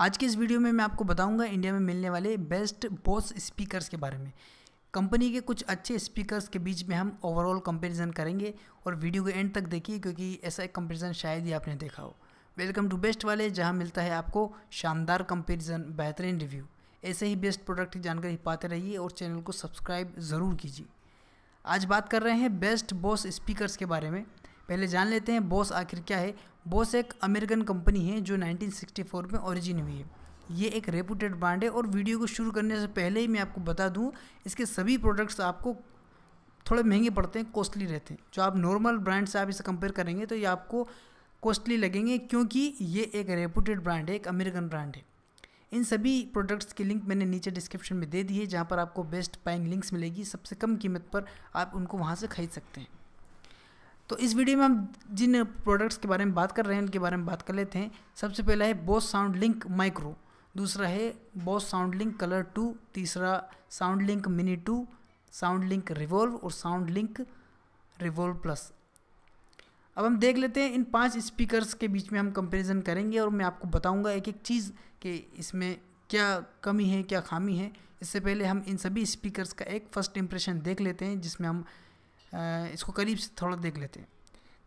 आज के इस वीडियो में मैं आपको बताऊंगा इंडिया में मिलने वाले बेस्ट बॉस स्पीकर्स के बारे में कंपनी के कुछ अच्छे स्पीकर्स के बीच में हम ओवरऑल कंपैरिजन करेंगे और वीडियो को एंड तक देखिए क्योंकि ऐसा एक कंपैरिजन शायद ही आपने देखा हो वेलकम टू बेस्ट वाले जहां मिलता है आपको शानदार कंपैरिजन बेहतरीन रिव्यू ऐसे ही बेस्ट प्रोडक्ट की जानकारी पाते रहिए और चैनल को सब्सक्राइब ज़रूर कीजिए आज बात कर रहे हैं बेस्ट बॉस स्पीकर्स के बारे में पहले जान लेते हैं बॉस आखिर क्या है बॉस एक अमेरिकन कंपनी है जो 1964 में ओरिजिन हुई है ये एक रेपूटेड ब्रांड है और वीडियो को शुरू करने से पहले ही मैं आपको बता दूँ इसके सभी प्रोडक्ट्स आपको थोड़े महंगे पड़ते हैं कॉस्टली रहते हैं जो आप नॉर्मल ब्रांड से आप इसे कंपेयर करेंगे तो ये आपको कॉस्टली लगेंगे क्योंकि ये एक रेपूटेड ब्रांड है एक अमेरिकन ब्रांड है इन सभी प्रोडक्ट्स की लिंक मैंने नीचे डिस्क्रिप्शन में दे दी है जहाँ पर आपको बेस्ट पाइंग लिंक्स मिलेगी सबसे कम कीमत पर आप उनको वहाँ से खरीद सकते हैं तो इस वीडियो में हम जिन प्रोडक्ट्स के बारे में बात कर रहे हैं उनके बारे में बात कर लेते हैं सबसे पहला है बोस साउंड लिंक माइक्रो दूसरा है Bose sound link colour two तीसरा sound link mini two sound link revolve और साउंड लिंक रिवॉल्व प्लस अब हम देख लेते हैं इन पांच स्पीकर्स के बीच में हम कंपैरिजन करेंगे और मैं आपको बताऊंगा एक एक चीज़ कि इसमें क्या कमी है क्या खामी है इससे पहले हम इन सभी स्पीकर्स का एक फ़र्स्ट इम्प्रेशन देख लेते हैं जिसमें हम इसको करीब से थोड़ा देख लेते हैं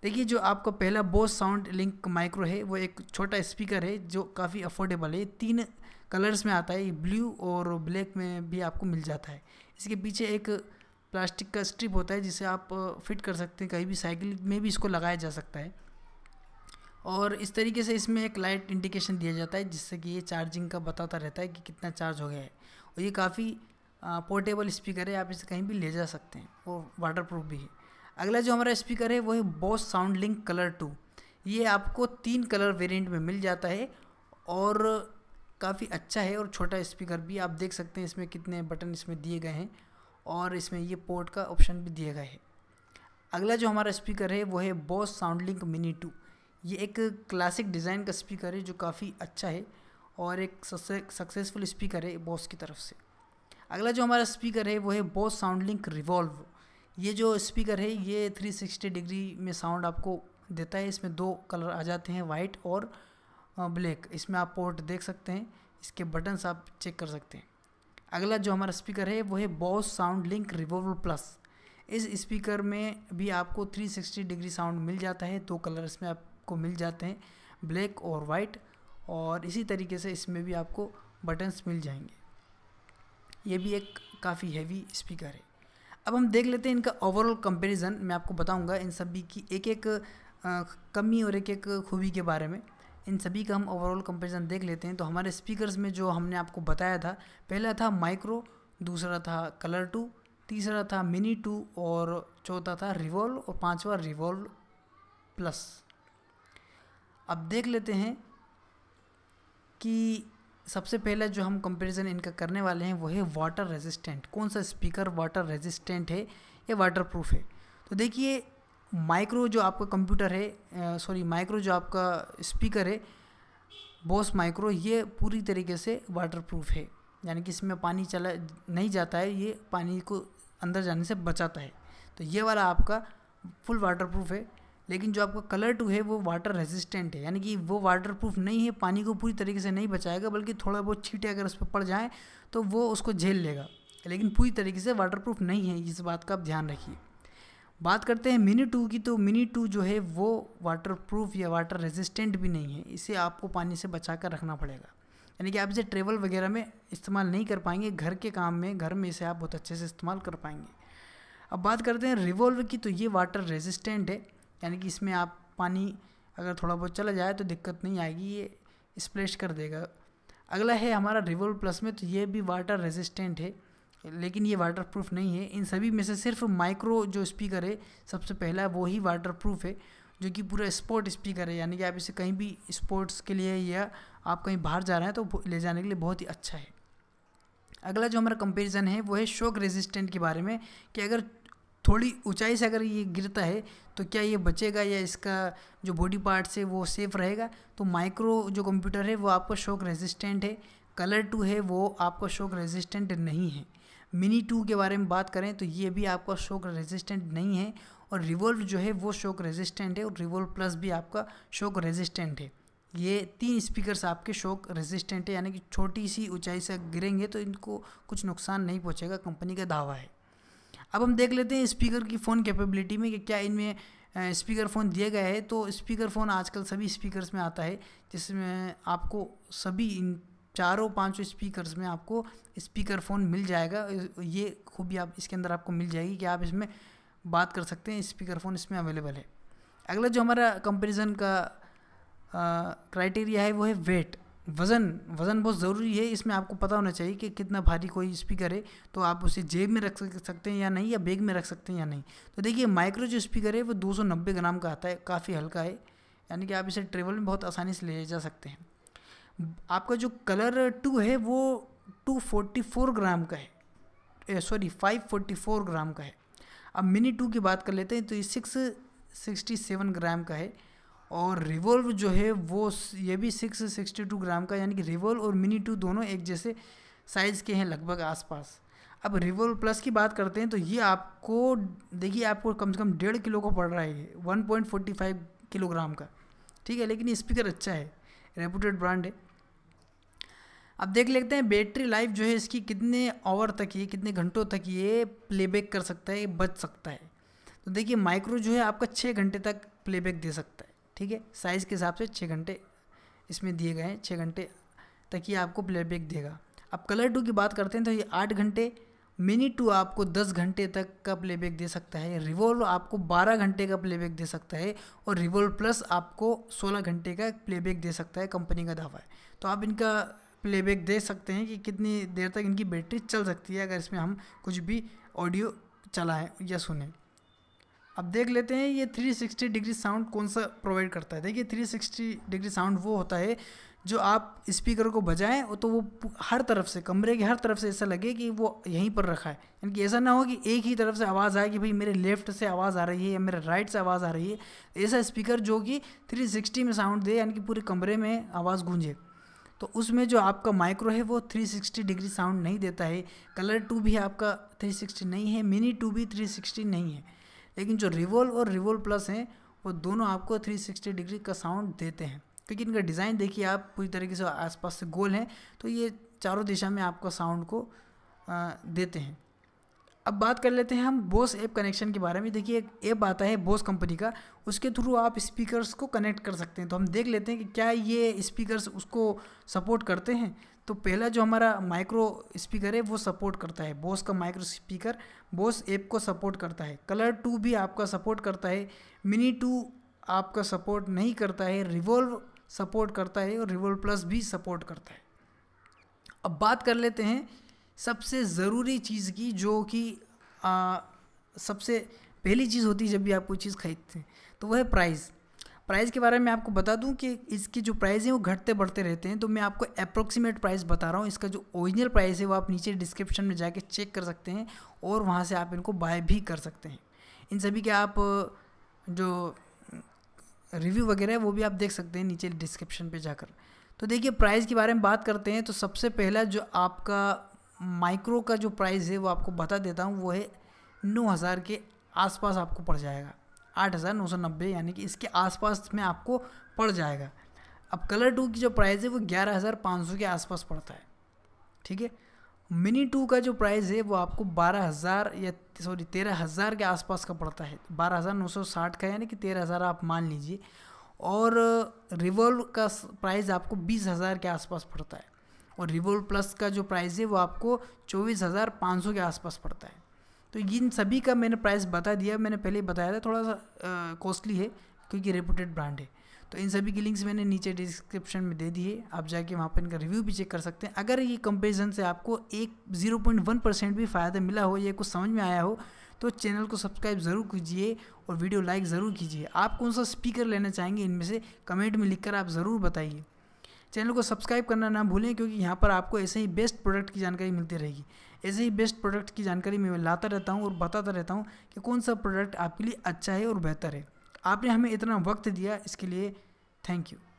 देखिए जो आपका पहला बोस साउंड लिंक माइक्रो है वो एक छोटा स्पीकर है जो काफ़ी अफोर्डेबल है तीन कलर्स में आता है ब्लू और ब्लैक में भी आपको मिल जाता है इसके पीछे एक प्लास्टिक का स्ट्रिप होता है जिसे आप फिट कर सकते हैं कहीं भी साइकिल में भी इसको लगाया जा सकता है और इस तरीके से इसमें एक लाइट इंडिकेशन दिया जाता है जिससे कि ये चार्जिंग का बताता रहता है कि कितना चार्ज हो गया है और ये काफ़ी पोर्टेबल स्पीकर है आप इसे कहीं भी ले जा सकते हैं वो वाटर प्रूफ भी है अगला जो हमारा स्पीकर है वो है Bose sound link colour two ये आपको तीन कलर वेरिएंट में मिल जाता है और काफ़ी अच्छा है और छोटा स्पीकर भी आप देख सकते हैं इसमें कितने बटन इसमें दिए गए हैं और इसमें ये पोर्ट का ऑप्शन भी दिया गया है अगला जो हमारा स्पीकर है वो है Bose sound link mini two ये एक क्लासिक डिज़ाइन का स्पीकर है जो काफ़ी अच्छा है और एक सक्सेसफुल स्पीकर है बॉस की तरफ से अगला जो हमारा स्पीकर है वो है बोस साउंड लिंक रिवॉल्व ये जो स्पीकर है ये 360 डिग्री में साउंड आपको देता है इसमें दो कलर आ जाते हैं वाइट और ब्लैक इसमें आप पोर्ट देख सकते हैं इसके बटन्स आप चेक कर सकते हैं अगला जो हमारा स्पीकर है वो है Bose sound link revolve plus इस स्पीकर में भी आपको 360 डिग्री साउंड मिल जाता है दो कलर इसमें आपको मिल जाते हैं ब्लैक और वाइट और इसी तरीके से इसमें भी आपको बटन्स मिल जाएंगे ये भी एक काफ़ी हैवी स्पीकर है अब हम देख लेते हैं इनका ओवरऑल कंपैरिजन मैं आपको बताऊंगा इन सभी की एक एक कमी और एक एक खूबी के बारे में इन सभी का हम ओवरऑल कंपैरिजन देख लेते हैं तो हमारे स्पीकर्स में जो हमने आपको बताया था पहला था माइक्रो दूसरा था कलर टू तीसरा था मिनी टू और चौथा था रिवॉल्व और पाँचवा रिवॉल्व प्लस अब देख लेते हैं कि सबसे पहला जो हम कंपैरिजन इनका करने वाले हैं वो है वाटर रेजिस्टेंट कौन सा स्पीकर वाटर रेजिस्टेंट है या वाटर प्रूफ है तो देखिए माइक्रो जो आपका कंप्यूटर है सॉरी माइक्रो जो आपका स्पीकर है बॉस माइक्रो ये पूरी तरीके से वाटर प्रूफ है यानी कि इसमें पानी चला नहीं जाता है ये पानी को अंदर जाने से बचाता है तो ये वाला आपका फुल वाटर प्रूफ है लेकिन जो आपका कलर टू है वो वाटर रेजिस्टेंट है यानी कि वो वाटर प्रूफ नहीं है पानी को पूरी तरीके से नहीं बचाएगा बल्कि थोड़ा बहुत छीटे अगर उस पर पड़ जाए तो वो उसको झेल लेगा लेकिन पूरी तरीके से वाटर प्रूफ नहीं है इस बात का आप ध्यान रखिए बात करते हैं मिनी टू की तो मिनी टू जो है वो वाटर प्रूफ या वाटर रेजिस्टेंट भी नहीं है इसे आपको पानी से बचा कर रखना पड़ेगा यानी कि आप इसे ट्रेवल वगैरह में इस्तेमाल नहीं कर पाएंगे घर के काम में घर में इसे आप बहुत अच्छे से इस्तेमाल कर पाएंगे अब बात करते हैं रिवॉल्वर की तो ये वाटर रेजिस्टेंट है यानी कि इसमें आप पानी अगर थोड़ा बहुत चला जाए तो दिक्कत नहीं आएगी ये स्प्लेश कर देगा अगला है हमारा रिवोल्व प्लस में तो ये भी वाटर रेजिस्टेंट है लेकिन ये वाटर प्रूफ नहीं है इन सभी में से सिर्फ माइक्रो जो स्पीकर है सबसे पहला वो ही वाटर प्रूफ है जो कि पूरा स्पोर्ट स्पीकर है यानी कि आप इसे कहीं भी स्पोर्ट्स के लिए या आप कहीं बाहर जा रहे हैं तो ले जाने के लिए बहुत ही अच्छा है अगला जो हमारा कंपेरिजन है वो है शोक रेजिस्टेंट के बारे में कि अगर थोड़ी ऊंचाई से अगर ये गिरता है तो क्या ये बचेगा या इसका जो बॉडी पार्ट्स है वो सेफ़ रहेगा तो माइक्रो जो कंप्यूटर है वो आपका शॉक रेजिस्टेंट है कलर टू है वो आपका शॉक रेजिस्टेंट नहीं है मिनी टू के बारे में बात करें तो ये भी आपका शॉक रेजिस्टेंट नहीं है और रिवोल्व जो है वो शॉक रेजिस्टेंट है और रिवोल्व प्लस भी आपका शॉक रेजिस्टेंट है ये तीन स्पीकर्स आपके शॉक रेजिस्टेंट है यानी कि छोटी सी ऊंचाई से गिरेंगे तो इनको कुछ नुकसान नहीं पहुंचेगा कंपनी का दावा है अब हम देख लेते हैं स्पीकर की फ़ोन कैपेबिलिटी में कि क्या इनमें स्पीकर फ़ोन दिया गया है तो स्पीकर फ़ोन आजकल सभी स्पीकर्स में आता है जिसमें आपको सभी इन चारों पांचों स्पीकर्स में आपको स्पीकर फ़ोन मिल जाएगा ये खूबी आप इसके अंदर आपको मिल जाएगी कि आप इसमें बात कर सकते हैं स्पीकर फ़ोन इसमें अवेलेबल है अगला जो हमारा कंपेरिजन का क्राइटेरिया है वो है वेट वज़न वज़न बहुत ज़रूरी है इसमें आपको पता होना चाहिए कि कितना भारी कोई स्पीकर है तो आप उसे जेब में रख सकते हैं या नहीं या बैग में रख सकते हैं या नहीं तो देखिए माइक्रो जो स्पीकर है वो 290 ग्राम का आता है काफ़ी हल्का है यानी कि आप इसे ट्रेवल में बहुत आसानी से ले जा सकते हैं आपका जो कलर टू है वो फोर ग्राम का है सॉरी फोर ग्राम का है अब मिनी टू की बात कर लेते हैं तो ये सिक्स सिक्सटी सेवन ग्राम का है और रिवॉल्व जो है वो ये भी सिक्स सिक्सटी टू ग्राम का यानी कि रिवॉल्व और मिनी टू दोनों एक जैसे साइज़ के हैं लगभग आसपास अब रिवॉल्व प्लस की बात करते हैं तो ये आपको देखिए आपको कम से कम डेढ़ किलो को पड़ रहा है one point forty five kilogram का ठीक है लेकिन स्पीकर अच्छा है रेपूटेड ब्रांड है अब देख लेते हैं बैटरी लाइफ जो है इसकी कितने आवर तक ये कितने घंटों तक ये प्लेबैक कर सकता है बच सकता है तो देखिए माइक्रो जो है आपका छः घंटे तक प्लेबैक दे सकता है ठीक है साइज़ के हिसाब से छः घंटे इसमें दिए गए हैं छः घंटे तक ये आपको प्लेबैक देगा अब कलर टू की बात करते हैं तो ये आठ घंटे मिनी टू आपको दस घंटे तक का प्लेबैक दे सकता है रिवॉल्व आपको बारह घंटे का प्लेबैक दे सकता है और रिवॉल्व प्लस आपको सोलह घंटे का प्लेबैक दे सकता है कंपनी का दावा है तो आप इनका प्लेबैक दे सकते हैं कि कितनी देर तक इनकी बैटरी चल सकती है अगर इसमें हम कुछ भी ऑडियो चलाएँ या सुने अब देख लेते हैं ये 360 डिग्री साउंड कौन सा प्रोवाइड करता है देखिए 360 डिग्री साउंड वो होता है जो आप स्पीकर को बजाएं तो वो हर तरफ से कमरे के हर तरफ से ऐसा लगे कि वो यहीं पर रखा है यानी कि ऐसा ना हो कि एक ही तरफ से आवाज़ आए कि भाई मेरे लेफ्ट से आवाज़ आ रही है या मेरे राइट से आवाज़ आ रही है ऐसा स्पीकर जो कि 360 में साउंड दे यानी कि पूरे कमरे में आवाज़ गूंजे तो उसमें जो आपका माइक्रो है वो 360 डिग्री साउंड नहीं देता है कलर टू भी आपका 360 नहीं है मिनी टू भी 360 नहीं है लेकिन जो रिवोल्व और रिवोल्व प्लस हैं वो दोनों आपको 360 डिग्री का साउंड देते हैं क्योंकि इनका डिज़ाइन देखिए आप पूरी तरीके से आसपास से गोल हैं तो ये चारों दिशा में आपको साउंड को आ, देते हैं अब बात कर लेते हैं हम बोस ऐप कनेक्शन के बारे में देखिए एक ऐप आता है बोस कंपनी का उसके थ्रू आप स्पीकर्स को कनेक्ट कर सकते हैं तो हम देख लेते हैं कि क्या ये स्पीकर्स उसको सपोर्ट करते हैं तो पहला जो हमारा माइक्रो स्पीकर है वो सपोर्ट करता है बोस का माइक्रो स्पीकर बोस ऐप को सपोर्ट करता है कलर टू भी आपका सपोर्ट करता है मिनी टू आपका सपोर्ट नहीं करता है रिवोल्व सपोर्ट करता है और रिवोल्व प्लस भी सपोर्ट करता है अब बात कर लेते हैं सबसे ज़रूरी चीज़ की जो कि सबसे पहली चीज़ होती है जब भी आप कोई चीज़ खरीदते हैं तो वह है प्राइज़ प्राइस के बारे में आपको बता दूं कि इसकी जो प्राइस हैं वो घटते बढ़ते रहते हैं तो मैं आपको अप्रोक्सीमेट प्राइस बता रहा हूँ इसका जो ओरिजिनल प्राइस है वो आप नीचे डिस्क्रिप्शन में जाके चेक कर सकते हैं और वहाँ से आप इनको बाय भी कर सकते हैं इन सभी के आप जो रिव्यू वगैरह है वो भी आप देख सकते हैं नीचे डिस्क्रिप्शन पर जाकर तो देखिए प्राइस के बारे में बात करते हैं तो सबसे पहला जो आपका माइक्रो का जो प्राइस है वो आपको बता देता हूँ वो है नौ हज़ार के आसपास आपको पड़ जाएगा आठ हज़ार नौ सौ नब्बे यानी कि इसके आसपास में आपको पड़ जाएगा अब कलर टू की जो प्राइस है वो ग्यारह हज़ार पाँच सौ के आसपास पड़ता है ठीक है मिनी टू का जो प्राइस है वो आपको बारह हज़ार या सॉरी तेरह हज़ार के आसपास का पड़ता है बारह हज़ार नौ सौ साठ का यानी कि तेरह हज़ार आप मान लीजिए और रिवोल्व का प्राइस आपको बीस हज़ार के आसपास पड़ता है और रिवोल्व प्लस का जो प्राइस है वो आपको चौबीस हज़ार पाँच सौ के आसपास पड़ता है तो इन सभी का मैंने प्राइस बता दिया मैंने पहले ही बताया था थोड़ा सा कॉस्टली है क्योंकि रेपूटेड ब्रांड है तो इन सभी की लिंक्स मैंने नीचे डिस्क्रिप्शन में दे दिए आप जाके वहाँ पर इनका रिव्यू भी चेक कर सकते हैं अगर ये कंपेरिजन से आपको एक जीरो पॉइंट वन परसेंट भी फ़ायदा मिला हो या कुछ समझ में आया हो तो चैनल को सब्सक्राइब ज़रूर कीजिए और वीडियो लाइक ज़रूर कीजिए आप कौन सा स्पीकर लेना चाहेंगे इनमें से कमेंट में लिखकर आप ज़रूर बताइए चैनल को सब्सक्राइब करना ना भूलें क्योंकि यहाँ पर आपको ऐसे ही बेस्ट प्रोडक्ट की जानकारी मिलती रहेगी ऐसे ही बेस्ट प्रोडक्ट की जानकारी मैं लाता रहता हूँ और बताता रहता हूँ कि कौन सा प्रोडक्ट आपके लिए अच्छा है और बेहतर है आपने हमें इतना वक्त दिया इसके लिए थैंक यू